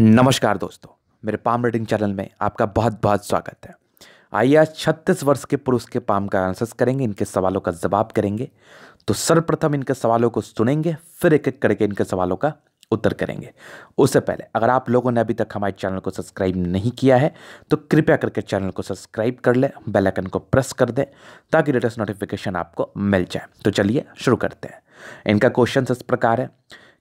नमस्कार दोस्तों मेरे पाम रेडिंग चैनल में आपका बहुत बहुत स्वागत है आइए आज छत्तीस वर्ष के पुरुष के पाम का आंसर्स करेंगे इनके सवालों का जवाब करेंगे तो सर्वप्रथम इनके सवालों को सुनेंगे फिर एक एक करके इनके सवालों का उत्तर करेंगे उससे पहले अगर आप लोगों ने अभी तक हमारे चैनल को सब्सक्राइब नहीं किया है तो कृपया करके चैनल को सब्सक्राइब कर लें बेल आइकन को प्रेस कर दें ताकि लेटेस्ट नोटिफिकेशन आपको मिल जाए तो चलिए शुरू करते हैं इनका क्वेश्चन इस प्रकार है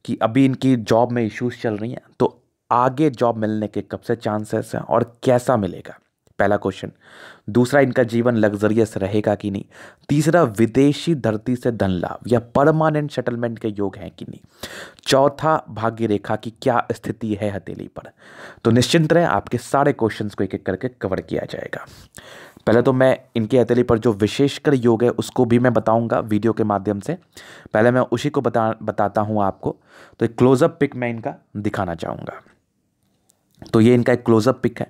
कि अभी इनकी जॉब में इश्यूज चल रही हैं तो आगे जॉब मिलने के कब से चांसेस हैं और कैसा मिलेगा पहला क्वेश्चन दूसरा इनका जीवन लग्जरियस रहेगा कि नहीं तीसरा विदेशी धरती से धन लाभ या परमानेंट सेटलमेंट के योग हैं कि नहीं चौथा भाग्य रेखा की क्या स्थिति है हथेली पर तो निश्चिंत रहें आपके सारे क्वेश्चंस को एक एक करके कवर किया जाएगा पहले तो मैं इनके हथेली पर जो विशेषकर योग है उसको भी मैं बताऊंगा वीडियो के माध्यम से पहले मैं उसी को बता बताता हूँ आपको तो एक क्लोजअप पिक मैं इनका दिखाना चाहूँगा तो ये इनका एक क्लोजअप पिक है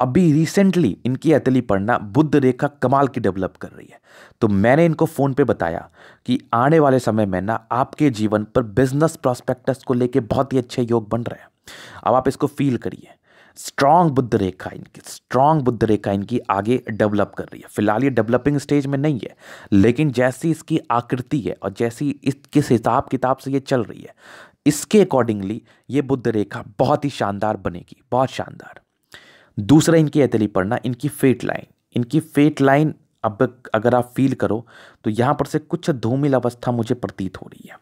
अभी रिसेंटली इनकी अतली पढ़ना बुद्ध रेखा कमाल की डेवलप कर रही है तो मैंने इनको फ़ोन पे बताया कि आने वाले समय में ना आपके जीवन पर बिजनेस प्रॉस्पेक्टस को लेके बहुत ही अच्छे योग बन रहे हैं अब आप इसको फील करिए स्ट्रांग बुद्ध रेखा इनकी स्ट्रांग बुद्ध रेखा इनकी आगे डेवलप कर रही है फिलहाल ये डेवलपिंग स्टेज में नहीं है लेकिन जैसी इसकी आकृति है और जैसी इस किस हिसाब किताब से ये चल रही है इसके अकॉर्डिंगली ये बुद्ध रेखा बहुत ही शानदार बनेगी बहुत शानदार दूसरा इनकी एतली पढ़ना इनकी फेट लाइन इनकी फेट लाइन अब अगर आप फील करो तो यहाँ पर से कुछ धूमिल अवस्था मुझे प्रतीत हो रही है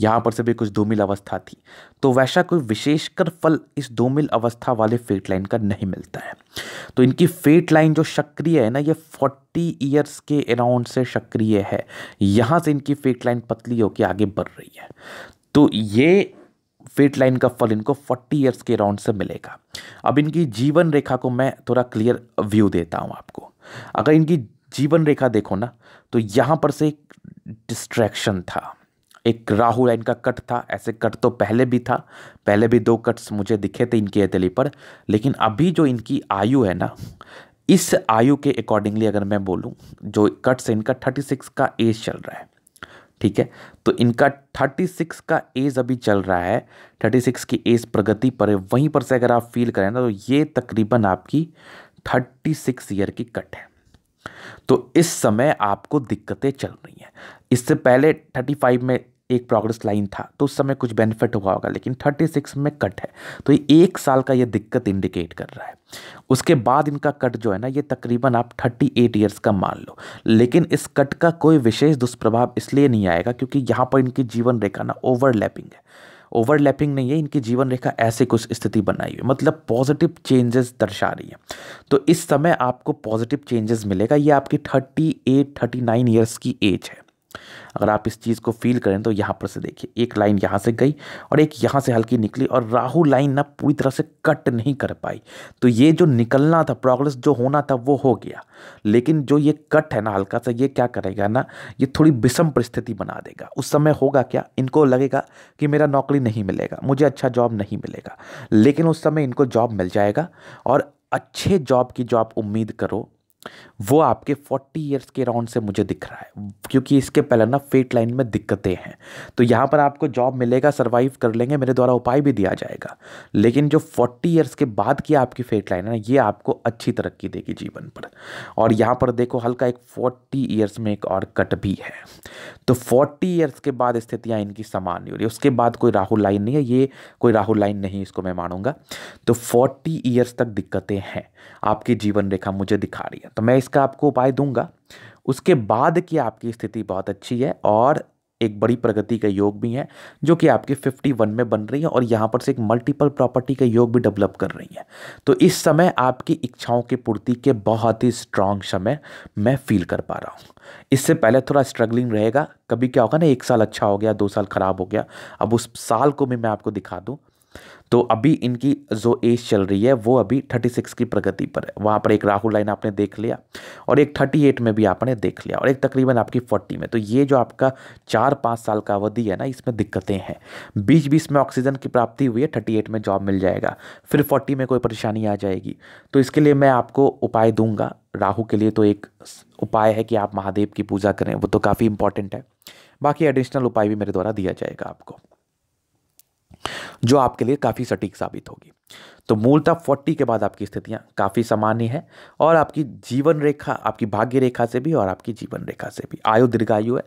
यहाँ पर से भी कुछ धूमिल अवस्था थी तो वैसा कोई विशेषकर फल इस धूमिल अवस्था वाले फेट लाइन का नहीं मिलता है तो इनकी फेट लाइन जो सक्रिय है ना ये फोर्टी ईयर्स के अराउंड से सक्रिय है यहाँ से इनकी फेट लाइन पतली होकर आगे बढ़ रही है तो ये वेट लाइन का फल इनको 40 ईयर्स के राउंड से मिलेगा अब इनकी जीवन रेखा को मैं थोड़ा क्लियर व्यू देता हूँ आपको अगर इनकी जीवन रेखा देखो ना तो यहाँ पर से एक डिस्ट्रैक्शन था एक राहु लाइन का कट था ऐसे कट तो पहले भी था पहले भी दो कट्स मुझे दिखे थे इनकी हथेली पर लेकिन अभी जो इनकी आयु है ना इस आयु के अकॉर्डिंगली अगर मैं बोलूँ जो कट्स इनका थर्टी सिक्स का एज चल रहा है ठीक है तो इनका 36 का एज अभी चल रहा है 36 की एज प्रगति पर है वहीं पर से अगर आप फील करें ना तो ये तकरीबन आपकी 36 ईयर की कट है तो इस समय आपको दिक्कतें चल रही हैं इससे पहले 35 में एक प्रोग्रेस लाइन था तो उस समय कुछ बेनिफिट हुआ होगा लेकिन थर्टी सिक्स में कट है तो ये एक साल का ये दिक्कत इंडिकेट कर रहा है उसके बाद इनका कट जो है ना ये तकरीबन आप थर्टी एट ईयर्स का मान लो लेकिन इस कट का कोई विशेष दुष्प्रभाव इसलिए नहीं आएगा क्योंकि यहाँ पर इनकी जीवन रेखा ना ओवरलैपिंग है ओवरलैपिंग नहीं है इनकी जीवन रेखा ऐसे कुछ स्थिति बनाई हुई मतलब पॉजिटिव चेंजेस दर्शा रही है तो इस समय आपको पॉजिटिव चेंजेस मिलेगा ये आपकी thirty eight thirty nine years की एज है अगर आप इस चीज़ को फील करें तो यहाँ पर से देखिए एक लाइन यहाँ से गई और एक यहाँ से हल्की निकली और राहु लाइन ना पूरी तरह से कट नहीं कर पाई तो ये जो निकलना था प्रोग्रेस जो होना था वो हो गया लेकिन जो ये कट है ना हल्का सा ये क्या करेगा ना ये थोड़ी विषम परिस्थिति बना देगा उस समय होगा क्या इनको लगेगा कि मेरा नौकरी नहीं मिलेगा मुझे अच्छा जॉब नहीं मिलेगा लेकिन उस समय इनको जॉब मिल जाएगा और अच्छे जॉब की जो आप उम्मीद करो वो आपके 40 इयर्स के राउंड से मुझे दिख रहा है क्योंकि इसके पहले ना फेट लाइन में दिक्कतें हैं तो यहाँ पर आपको जॉब मिलेगा सर्वाइव कर लेंगे मेरे द्वारा उपाय भी दिया जाएगा लेकिन जो 40 इयर्स के बाद की आपकी फेट लाइन है ना ये आपको अच्छी तरक्की देगी जीवन पर और यहाँ पर देखो हल्का एक फोर्टी ईयर्स में एक और कट भी है तो फोर्टी ईयर्स के बाद स्थितियाँ इनकी समान नहीं हो रही उसके बाद कोई राहुल लाइन नहीं है ये कोई राहुल लाइन नहीं इसको मैं मानूंगा तो फोर्टी ईयर्स तक दिक्कतें हैं आपकी जीवन रेखा मुझे दिखा रही है तो मैं इसका आपको उपाय दूंगा उसके बाद की आपकी स्थिति बहुत अच्छी है और एक बड़ी प्रगति का योग भी है जो कि आपकी 51 में बन रही है और यहाँ पर से एक मल्टीपल प्रॉपर्टी का योग भी डेवलप कर रही है तो इस समय आपकी इच्छाओं की पूर्ति के बहुत ही स्ट्रांग समय मैं फील कर पा रहा हूँ इससे पहले थोड़ा स्ट्रगलिंग रहेगा कभी क्या होगा ना एक साल अच्छा हो गया दो साल ख़राब हो गया अब उस साल को भी मैं आपको दिखा दूँ तो अभी इनकी जो एज चल रही है वो अभी थर्टी सिक्स की प्रगति पर है वहाँ पर एक राहुल लाइन आपने देख लिया और एक थर्टी एट में भी आपने देख लिया और एक तकरीबन आपकी फोर्टी में तो ये जो आपका चार पाँच साल का अवधि है ना इसमें दिक्कतें हैं बीच बीच में ऑक्सीजन की प्राप्ति हुई है थर्टी एट में जॉब मिल जाएगा फिर फोर्टी में कोई परेशानी आ जाएगी तो इसके लिए मैं आपको उपाय दूंगा राहु के लिए तो एक उपाय है कि आप महादेव की पूजा करें वो तो काफ़ी इंपॉर्टेंट है बाकी एडिशनल उपाय भी मेरे द्वारा दिया जाएगा आपको जो आपके लिए काफ़ी सटीक साबित होगी तो मूलतः फोर्टी के बाद आपकी स्थितियाँ काफ़ी सामान्य है और आपकी जीवन रेखा आपकी भाग्य रेखा से भी और आपकी जीवन रेखा से भी आयु दीर्घायु है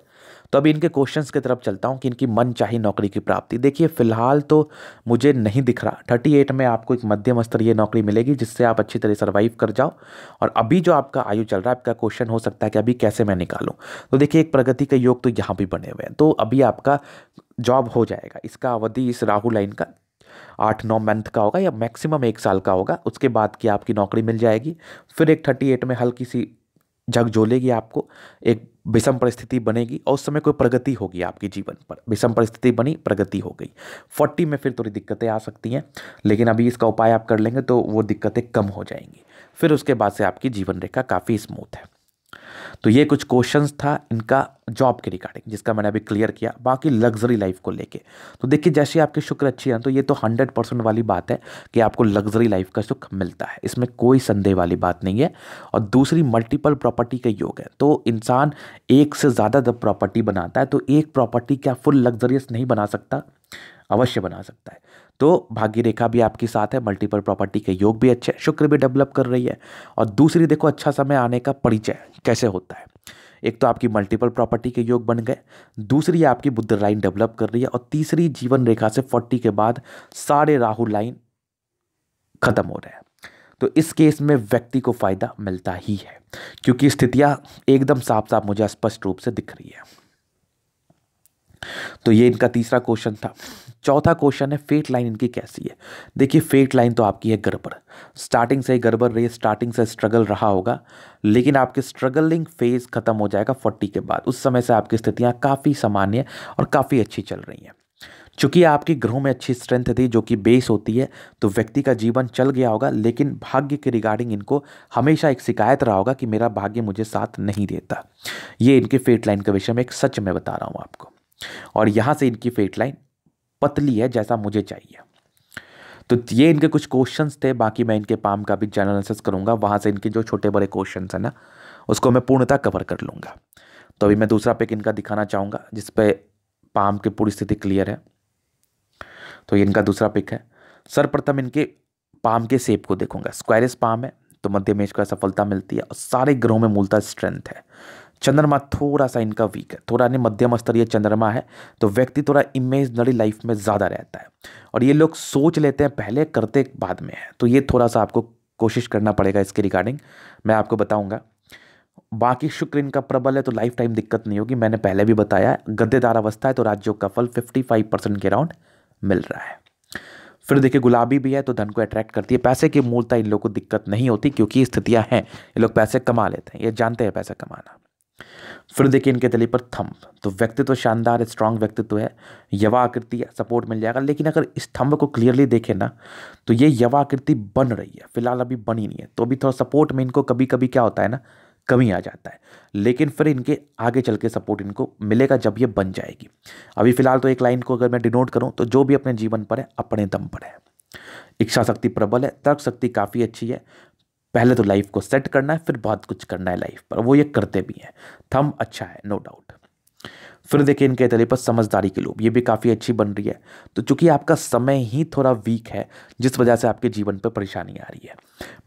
तो अभी इनके क्वेश्चंस की तरफ चलता हूँ कि इनकी मन चाहिए नौकरी की प्राप्ति देखिए फिलहाल तो मुझे नहीं दिख रहा थर्टी एट में आपको एक मध्यम स्तरीय नौकरी मिलेगी जिससे आप अच्छी तरह सर्वाइव कर जाओ और अभी जो आपका आयु चल रहा है आपका क्वेश्चन हो सकता है कि अभी कैसे मैं निकालूँ तो देखिए एक प्रगति के योग तो यहाँ भी बने हुए हैं तो अभी आपका जॉब हो जाएगा इसका अवधि इस राहु लाइन का आठ नौ मंथ का होगा या मैक्सिमम एक साल का होगा उसके बाद की आपकी नौकरी मिल जाएगी फिर एक थर्टी एट में हल्की सी झकझोलेगी आपको एक विषम परिस्थिति बनेगी और उस समय कोई प्रगति होगी आपके जीवन पर विषम परिस्थिति बनी प्रगति हो गई फोर्टी में फिर थोड़ी दिक्कतें आ सकती हैं लेकिन अभी इसका उपाय आप कर लेंगे तो वो दिक्कतें कम हो जाएंगी फिर उसके बाद से आपकी जीवन रेखा काफ़ी स्मूथ है तो ये कुछ क्वेश्चंस था इनका जॉब के रिगार्डिंग जिसका मैंने अभी क्लियर किया बाकी लग्जरी लाइफ को लेके तो देखिए जैसे आपके शुक्र अच्छी हैं तो ये तो हंड्रेड परसेंट वाली बात है कि आपको लग्जरी लाइफ का सुख मिलता है इसमें कोई संदेह वाली बात नहीं है और दूसरी मल्टीपल प्रॉपर्टी का योग है तो इंसान एक से ज़्यादा जब प्रॉपर्टी बनाता है तो एक प्रॉपर्टी क्या फुल लग्जरियस नहीं बना सकता अवश्य बना सकता है तो भाग्य रेखा भी आपके साथ है मल्टीपल प्रॉपर्टी के योग भी अच्छे शुक्र भी डेवलप कर रही है और दूसरी देखो अच्छा समय आने का परिचय कैसे होता है एक तो आपकी मल्टीपल प्रॉपर्टी के योग बन गए दूसरी आपकी बुद्ध लाइन डेवलप कर रही है और तीसरी जीवन रेखा से फोर्टी के बाद सारे राहु लाइन खत्म हो रहे हैं तो इस केस में व्यक्ति को फ़ायदा मिलता ही है क्योंकि स्थितियाँ एकदम साफ साफ मुझे स्पष्ट रूप से दिख रही है तो ये इनका तीसरा क्वेश्चन था चौथा क्वेश्चन है फेट लाइन इनकी कैसी है देखिए फेट लाइन तो आपकी है गड़बड़ स्टार्टिंग से गड़बड़ रही स्टार्टिंग से स्ट्रगल रहा होगा लेकिन आपके स्ट्रगलिंग फेज खत्म हो जाएगा फोर्टी के बाद उस समय से आपकी स्थितियाँ काफ़ी सामान्य और काफ़ी अच्छी चल रही हैं चूंकि आपके ग्रहों में अच्छी स्ट्रेंथ थी जो कि बेस होती है तो व्यक्ति का जीवन चल गया होगा लेकिन भाग्य के रिगार्डिंग इनको हमेशा एक शिकायत रहा होगा कि मेरा भाग्य मुझे साथ नहीं देता ये इनके फेट लाइन के विषय में एक सच में बता रहा हूँ आपको और यहाँ से इनकी फेट लाइन पतली है जैसा मुझे चाहिए तो ये इनके कुछ क्वेश्चंस थे बाकी मैं इनके पाम का भी एनालिसिस करूँगा वहाँ से इनके जो छोटे बड़े क्वेश्चन हैं ना उसको मैं पूर्णतः कवर कर लूँगा तो अभी मैं दूसरा पिक इनका दिखाना चाहूँगा जिस पाम की पूरी स्थिति क्लियर है तो ये इनका दूसरा पिक है सर्वप्रथम इनके पाम के सेप को देखूंगा स्क्वायरिस पाम है तो मध्य में इसको सफलता मिलती है और सारे ग्रहों में मूलतः स्ट्रेंथ है चंद्रमा थोड़ा सा इनका वीक है थोड़ा नहीं मध्यम स्तरीय चंद्रमा है तो व्यक्ति थोड़ा इमेजनरी लाइफ में ज़्यादा रहता है और ये लोग सोच लेते हैं पहले करते बाद में है तो ये थोड़ा सा आपको कोशिश करना पड़ेगा इसके रिगार्डिंग मैं आपको बताऊँगा बाकी शुक्र इनका प्रबल है तो लाइफ टाइम दिक्कत नहीं होगी मैंने पहले भी बताया गद्देदार अवस्था है तो राज्यों का फल फिफ्टी फाइव परसेंट के अराउंड मिल रहा है फिर देखिए गुलाबी भी है तो धन को अट्रैक्ट करती है पैसे की मूलता इन लोगों को दिक्कत नहीं होती क्योंकि स्थितियाँ हैं ये लोग पैसे कमा लेते हैं ये जानते हैं पैसा कमाना फिर देखिए इनके तले पर थंब तो व्यक्तित्व शानदार स्ट्रांग व्यक्तित्व है यवा आकृति सपोर्ट मिल जाएगा लेकिन अगर इस थंब को क्लियरली देखें ना तो ये यवा आकृति बन रही है फिलहाल अभी बनी नहीं है तो अभी थोड़ा सपोर्ट में इनको कभी कभी क्या होता है ना कमी आ जाता है लेकिन फिर इनके आगे चल के सपोर्ट इनको मिलेगा जब ये बन जाएगी अभी फिलहाल तो एक लाइन को अगर मैं डिनोट करूँ तो जो भी अपने जीवन पर है अपने दम पर है इच्छा शक्ति प्रबल है तर्क शक्ति काफ़ी अच्छी है पहले तो लाइफ को सेट करना है फिर बहुत कुछ करना है लाइफ पर वो ये करते भी हैं थम अच्छा है नो डाउट फिर देखिए इनके तले पर समझदारी के लोग ये भी काफ़ी अच्छी बन रही है तो चूंकि आपका समय ही थोड़ा वीक है जिस वजह से आपके जीवन पर परेशानी आ रही है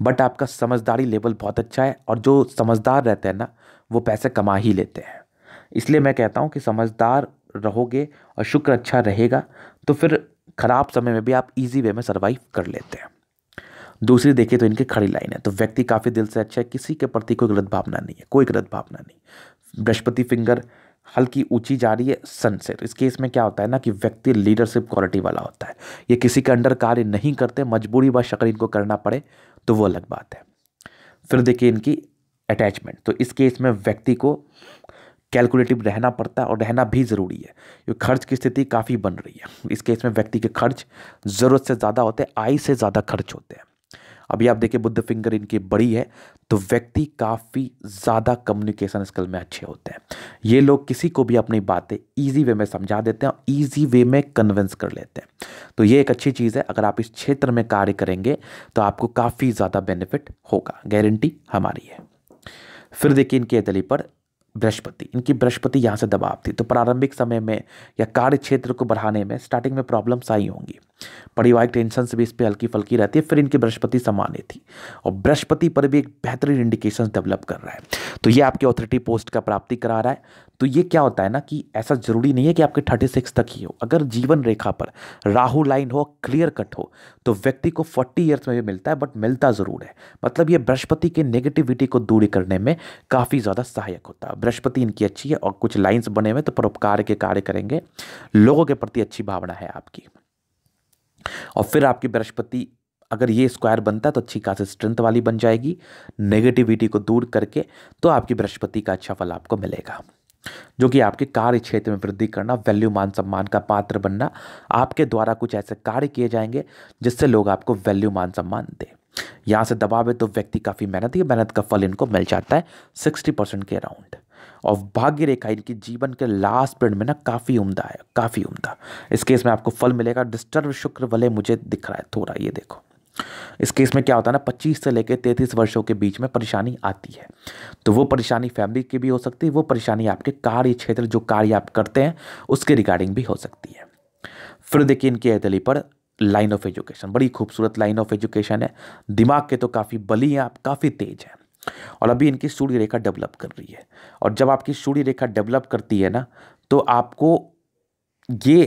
बट आपका समझदारी लेवल बहुत अच्छा है और जो समझदार रहते हैं ना वो पैसे कमा ही लेते हैं इसलिए मैं कहता हूँ कि समझदार रहोगे और शुक्र अच्छा रहेगा तो फिर ख़राब समय में भी आप इजी वे में सर्वाइव कर लेते हैं दूसरी देखिए तो इनकी खड़ी लाइन है तो व्यक्ति काफ़ी दिल से अच्छा है किसी के प्रति कोई गलत भावना नहीं है कोई गलत भावना नहीं बृहस्पति फिंगर हल्की ऊंची जा रही है सनसेट इस केस में क्या होता है ना कि व्यक्ति लीडरशिप क्वालिटी वाला होता है ये किसी के अंडर कार्य नहीं करते मजबूरी व शक्ल इनको करना पड़े तो वो अलग बात है फिर देखिए इनकी अटैचमेंट तो इस केस में व्यक्ति को कैलकुलेटिव रहना पड़ता है और रहना भी ज़रूरी है ये खर्च की स्थिति काफ़ी बन रही है इस केस में व्यक्ति के खर्च ज़रूरत से ज़्यादा होते हैं आय से ज़्यादा खर्च होते हैं अभी आप देखिए बुद्ध फिंगर इनकी बड़ी है तो व्यक्ति काफ़ी ज़्यादा कम्युनिकेशन स्किल में अच्छे होते हैं ये लोग किसी को भी अपनी बातें ईजी वे में समझा देते हैं और ईजी वे में कन्विंस कर लेते हैं तो ये एक अच्छी चीज़ है अगर आप इस क्षेत्र में कार्य करेंगे तो आपको काफ़ी ज़्यादा बेनिफिट होगा गारंटी हमारी है फिर देखिए इनकी अतली पर बृहस्पति इनकी बृहस्पति यहाँ से दबाव थी तो प्रारंभिक समय में या कार्य क्षेत्र को बढ़ाने में स्टार्टिंग में प्रॉब्लम्स आई होंगी पारिवारिक टेंशन से भी इस पर हल्की फल्की रहती है फिर इनकी बृहस्पति सामान्य थी और बृहस्पति पर भी एक बेहतरीन इंडिकेशन डेवलप कर रहा है तो ये आपके ऑथोरिटी पोस्ट का प्राप्ति करा रहा है तो ये क्या होता है ना कि ऐसा ज़रूरी नहीं है कि आपके थर्टी सिक्स तक ही हो अगर जीवन रेखा पर राहु लाइन हो क्लियर कट हो तो व्यक्ति को फोर्टी ईयर्स में भी मिलता है बट मिलता ज़रूर है मतलब ये बृहस्पति के नेगेटिविटी को दूर करने में काफ़ी ज़्यादा सहायक होता है बृहस्पति इनकी अच्छी है और कुछ लाइन्स बने हुए तो परोपकार के कार्य करेंगे लोगों के प्रति अच्छी भावना है आपकी और फिर आपकी बृहस्पति अगर ये स्क्वायर बनता है तो अच्छी खासी स्ट्रेंथ वाली बन जाएगी नेगेटिविटी को दूर करके तो आपकी बृहस्पति का अच्छा फल आपको मिलेगा जो कि आपके कार्य क्षेत्र में वृद्धि करना वैल्यू मान सम्मान का पात्र बनना आपके द्वारा कुछ ऐसे कार्य किए जाएंगे जिससे लोग आपको वैल्यू मान सम्मान दें यहाँ से दबाव है तो व्यक्ति काफ़ी मेहनत मेहनत का फल इनको मिल जाता है सिक्सटी परसेंट के अराउंड और भाग्य रेखा इनकी जीवन के लास्ट पीरियड में ना काफ़ी उम्दा है काफ़ी उम्दा इस केस में आपको फल मिलेगा डिस्टर्ब शुक्र वाले मुझे दिख रहा है थोड़ा ये देखो इस केस में क्या होता है ना पच्चीस से लेकर तैंतीस वर्षों के बीच में परेशानी आती है तो वो परेशानी फैमिली की भी हो सकती है वो परेशानी आपके कार्य क्षेत्र जो कार्य आप करते हैं उसके रिगार्डिंग भी हो सकती है फिर देखिए इनकी अदली पर लाइन ऑफ एजुकेशन बड़ी खूबसूरत लाइन ऑफ एजुकेशन है दिमाग के तो काफ़ी बली हैं आप काफ़ी तेज हैं और अभी इनकी सूर्य रेखा डेवलप कर रही है और जब आपकी सूर्य रेखा डेवलप करती है ना तो आपको ये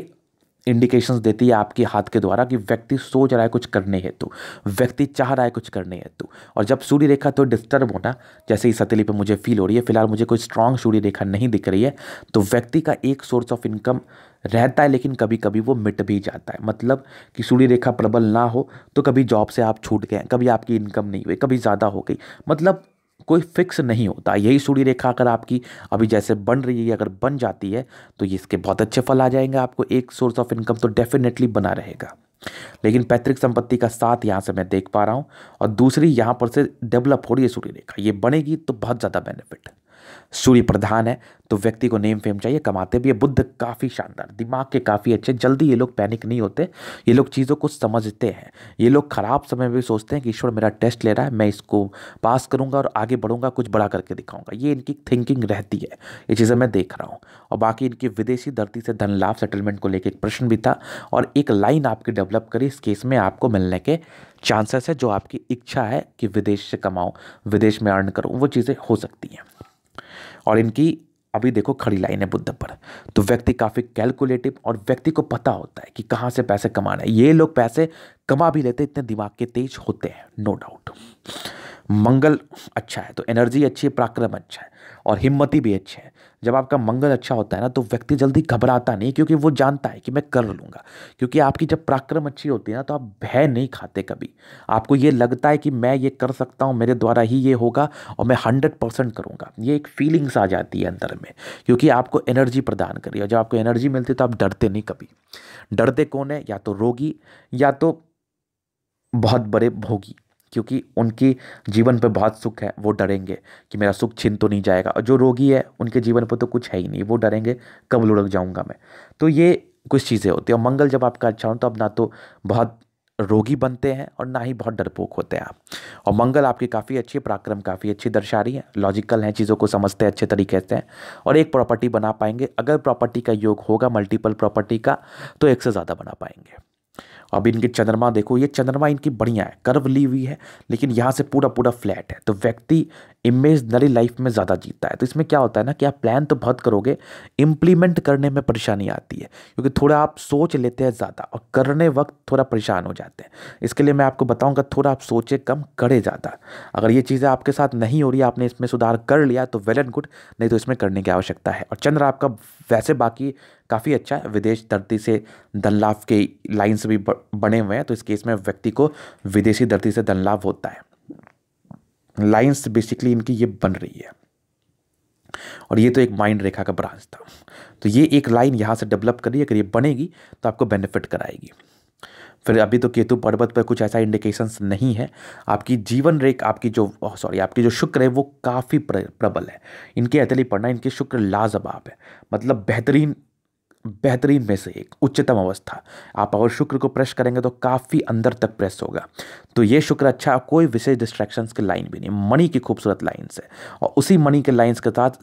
इंडिकेशंस देती है आपके हाथ के द्वारा कि व्यक्ति सोच रहा है कुछ करने हेतु व्यक्ति चाह रहा है कुछ करने हेतु और जब सूर्य रेखा तो डिस्टर्ब होना जैसे ही सतली पे मुझे फील हो रही है फिलहाल मुझे कोई स्ट्रांग सूर्य रेखा नहीं दिख रही है तो व्यक्ति का एक सोर्स ऑफ इनकम रहता है लेकिन कभी कभी वो मिट भी जाता है मतलब कि सूर्य रेखा प्रबल ना हो तो कभी जॉब से आप छूट गए कभी आपकी इनकम नहीं हुई कभी ज़्यादा हो गई मतलब कोई फिक्स नहीं होता यही सूर्य रेखा अगर आपकी अभी जैसे बन रही है अगर बन जाती है तो ये इसके बहुत अच्छे फल आ जाएंगे आपको एक सोर्स ऑफ इनकम तो डेफिनेटली बना रहेगा लेकिन पैतृक संपत्ति का साथ यहाँ से मैं देख पा रहा हूँ और दूसरी यहाँ पर से डेवलप हो रही है सूर्य रेखा ये बनेगी तो बहुत ज़्यादा बेनिफिट सूर्य प्रधान है तो व्यक्ति को नेम फेम चाहिए कमाते भी है बुद्ध काफ़ी शानदार दिमाग के काफ़ी अच्छे जल्दी ये लोग पैनिक नहीं होते ये लोग चीज़ों को समझते हैं ये लोग ख़राब समय में भी सोचते हैं कि ईश्वर मेरा टेस्ट ले रहा है मैं इसको पास करूँगा और आगे बढ़ूँगा कुछ बड़ा करके दिखाऊँगा ये इनकी थिंकिंग रहती है ये चीज़ें मैं देख रहा हूँ और बाकी इनकी विदेशी धरती से धन लाभ सेटलमेंट को लेकर एक प्रश्न भी था और एक लाइन आपकी डेवलप करी इस केस में आपको मिलने के चांसेस है जो आपकी इच्छा है कि विदेश से कमाऊँ विदेश में अर्न करूँ वो चीज़ें हो सकती हैं और इनकी अभी देखो खड़ी लाइन है बुद्ध पर तो व्यक्ति काफ़ी कैलकुलेटिव और व्यक्ति को पता होता है कि कहाँ से पैसे कमाना है ये लोग पैसे कमा भी लेते इतने दिमाग के तेज होते हैं नो डाउट मंगल अच्छा है तो एनर्जी अच्छी है पराक्रम अच्छा है और हिम्मती भी अच्छे हैं जब आपका मंगल अच्छा होता है ना तो व्यक्ति जल्दी घबराता नहीं क्योंकि वो जानता है कि मैं कर लूँगा क्योंकि आपकी जब पराक्रम अच्छी होती है ना तो आप भय नहीं खाते कभी आपको ये लगता है कि मैं ये कर सकता हूँ मेरे द्वारा ही ये होगा और मैं हंड्रेड परसेंट करूँगा ये एक फीलिंग्स आ जाती है अंदर में क्योंकि आपको एनर्जी प्रदान करी और जब आपको एनर्जी मिलती है तो आप डरते नहीं कभी डरते कौन है या तो रोगी या तो बहुत बड़े भोगी क्योंकि उनकी जीवन पर बहुत सुख है वो डरेंगे कि मेरा सुख छिन तो नहीं जाएगा और जो रोगी है उनके जीवन पर तो कुछ है ही नहीं वो डरेंगे कब लुढ़क जाऊँगा मैं तो ये कुछ चीज़ें होती है और मंगल जब आपका अच्छा हो तो आप ना तो बहुत रोगी बनते हैं और ना ही बहुत डरपोक होते हैं आप और मंगल आपकी काफ़ी अच्छी पराक्रम काफ़ी अच्छी दर्शा रही है लॉजिकल हैं चीज़ों को समझते हैं अच्छे तरीके से हैं और एक प्रॉपर्टी बना पाएंगे अगर प्रॉपर्टी का योग होगा मल्टीपल प्रॉपर्टी का तो एक से ज़्यादा बना पाएंगे अब इनके चंद्रमा देखो ये चंद्रमा इनकी बढ़िया है कर्व ली हुई है लेकिन यहाँ से पूरा पूरा फ्लैट है तो व्यक्ति इमेजनरी लाइफ में ज़्यादा जीतता है तो इसमें क्या होता है ना कि आप प्लान तो बहुत करोगे इम्प्लीमेंट करने में परेशानी आती है क्योंकि थोड़ा आप सोच लेते हैं ज़्यादा और करने वक्त थोड़ा परेशान हो जाते हैं इसके लिए मैं आपको बताऊँगा थोड़ा आप सोचे कम करे ज़्यादा अगर ये चीज़ें आपके साथ नहीं हो रही आपने इसमें सुधार कर लिया तो वेल एंड गुड नहीं तो इसमें करने की आवश्यकता है और चंद्र आपका वैसे बाकी काफ़ी अच्छा विदेश धरती से धनलाभ के लाइन्स भी बने हुए हैं तो इस केस में व्यक्ति को विदेशी धरती से धनलाभ होता है लाइन्स बेसिकली इनकी ये बन रही है और ये तो एक माइंड रेखा का ब्रांच था तो ये एक लाइन यहाँ से डेवलप है अगर ये बनेगी तो आपको बेनिफिट कराएगी फिर अभी तो केतु पर्वत पर कुछ ऐसा इंडिकेशंस नहीं है आपकी जीवन रेख आपकी जो सॉरी आपकी जो शुक्र है वो काफ़ी प्रबल है इनके अतली पढ़ना इनके शुक्र लाजवाब है मतलब बेहतरीन बेहतरीन में से एक उच्चतम अवस्था आप अगर शुक्र को प्रेस करेंगे तो काफ़ी अंदर तक प्रेस होगा तो ये शुक्र अच्छा कोई विशेष डिस्ट्रैक्शंस की लाइन भी नहीं मणि की खूबसूरत लाइन्स है और उसी मणि के लाइन्स के साथ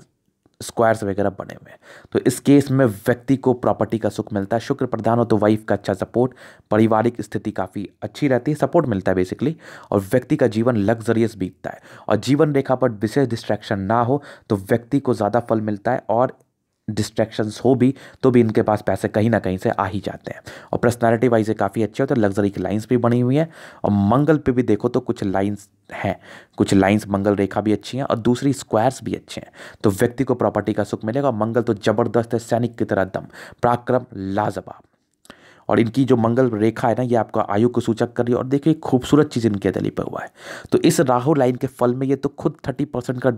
स्क्वायर्स वगैरह बने हुए हैं तो इस केस में व्यक्ति को प्रॉपर्टी का सुख मिलता है शुक्र प्रधान हो तो वाइफ का अच्छा सपोर्ट पारिवारिक स्थिति काफ़ी अच्छी रहती है सपोर्ट मिलता है बेसिकली और व्यक्ति का जीवन लग्जरियस बीतता है और जीवन रेखा पर विशेष डिस्ट्रैक्शन ना हो तो व्यक्ति को ज़्यादा फल मिलता है और डिस्ट्रैक्शंस हो भी तो भी इनके पास पैसे कहीं ना कहीं से आ ही जाते हैं और पर्सनैलिटी वाइज ये काफ़ी अच्छे होते हैं लग्जरी तो की लाइन्स भी बनी हुई हैं और मंगल पे भी देखो तो कुछ लाइन्स हैं कुछ लाइन्स मंगल रेखा भी अच्छी हैं और दूसरी स्क्वायर्स भी अच्छे हैं तो व्यक्ति को प्रॉपर्टी का सुख मिलेगा मंगल तो ज़बरदस्त है सैनिक की तरह दम पराक्रम लाजवाब और इनकी जो मंगल रेखा है ना ये आपका आयु को सूचक कर रही है और देखिए खूबसूरत चीज़ इनके दली पर हुआ है तो इस राहु लाइन के फल में ये तो खुद थर्टी परसेंट का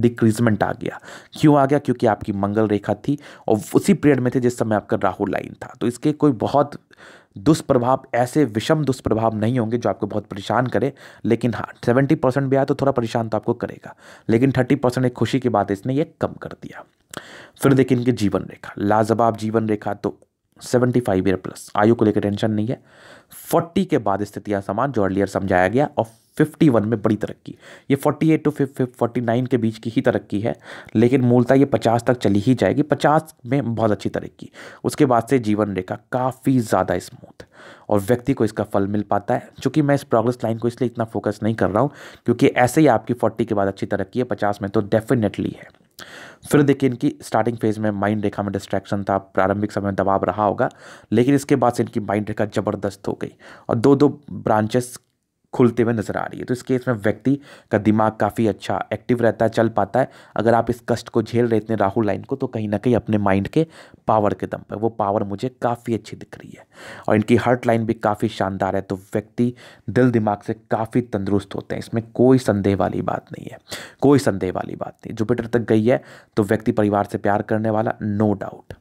डिक्रीजमेंट आ गया क्यों आ गया क्योंकि आपकी मंगल रेखा थी और उसी पीरियड में थे जिस समय आपका राहु लाइन था तो इसके कोई बहुत दुष्प्रभाव ऐसे विषम दुष्प्रभाव नहीं होंगे जो आपको बहुत परेशान करे लेकिन हाँ सेवेंटी परसेंट भी आया तो थोड़ा परेशान तो आपको करेगा लेकिन थर्टी परसेंट एक खुशी की बात है इसने ये कम कर दिया फिर देखिए इनकी जीवन रेखा लाजवाब जीवन रेखा तो सेवेंटी फाइव ईयर प्लस आयु को लेकर टेंशन नहीं है फोर्टी के बाद स्थितियाँ समान जो अर्लियर समझाया गया और फिफ्टी वन में बड़ी तरक्की ये forty eight to forty nine के बीच की ही तरक्की है लेकिन मूलतः ये पचास तक चली ही जाएगी पचास में बहुत अच्छी तरक्की उसके बाद से जीवन रेखा काफ़ी ज़्यादा स्मूथ और व्यक्ति को इसका फल मिल पाता है चूँकि मैं इस प्रोग्रेस लाइन को इसलिए इतना फोकस नहीं कर रहा हूँ क्योंकि ऐसे ही आपकी फोर्टी के बाद अच्छी तरक्की है पचास में तो डेफिनेटली है फिर देखिए इनकी स्टार्टिंग फेज में माइंड रेखा में डिस्ट्रैक्शन था प्रारंभिक समय में दबाव रहा होगा लेकिन इसके बाद से इनकी माइंड रेखा ज़बरदस्त हो गई और दो दो ब्रांचेस खुलते हुए नजर आ रही है तो इस केस में व्यक्ति का दिमाग काफ़ी अच्छा एक्टिव रहता है चल पाता है अगर आप इस कष्ट को झेल रहे इतने राहुल लाइन को तो कहीं ना कहीं अपने माइंड के पावर के दम पर वो पावर मुझे काफ़ी अच्छी दिख रही है और इनकी हर्ट लाइन भी काफ़ी शानदार है तो व्यक्ति दिल दिमाग से काफ़ी तंदुरुस्त होते हैं इसमें कोई संदेह वाली बात नहीं है कोई संदेह वाली बात नहीं जुपिटर तक गई है तो व्यक्ति परिवार से प्यार करने वाला नो डाउट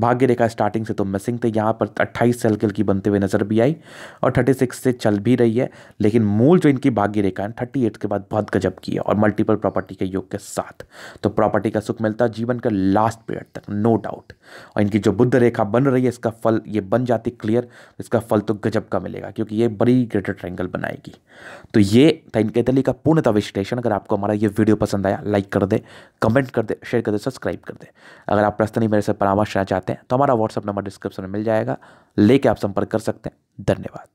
भाग्य रेखा स्टार्टिंग से तो मिसिंग थे यहाँ पर 28 से हल्की हल्की बनते हुए नजर भी आई और 36 से चल भी रही है लेकिन मूल जो इनकी भाग्य रेखा है थर्टी के बाद बहुत गजब की है और मल्टीपल प्रॉपर्टी के योग के साथ तो प्रॉपर्टी का सुख मिलता है जीवन का लास्ट पीरियड तक नो डाउट और इनकी जो बुद्ध रेखा बन रही है इसका फल ये बन जाती क्लियर इसका फल तो गजब का मिलेगा क्योंकि ये बड़ी ग्रेटर ट्रैंगल बनाएगी तो ये था इनके दली का पूर्णता विश्लेषण अगर आपको हमारा ये वीडियो पसंद आया लाइक कर दे कमेंट कर दे शेयर कर दे सब्सक्राइब कर दे अगर आप प्रश्न नहीं मेरे से परामर्श पूछना चाहते हैं तो हमारा व्हाट्सअप नंबर डिस्क्रिप्शन में मिल जाएगा लेके आप संपर्क कर सकते हैं धन्यवाद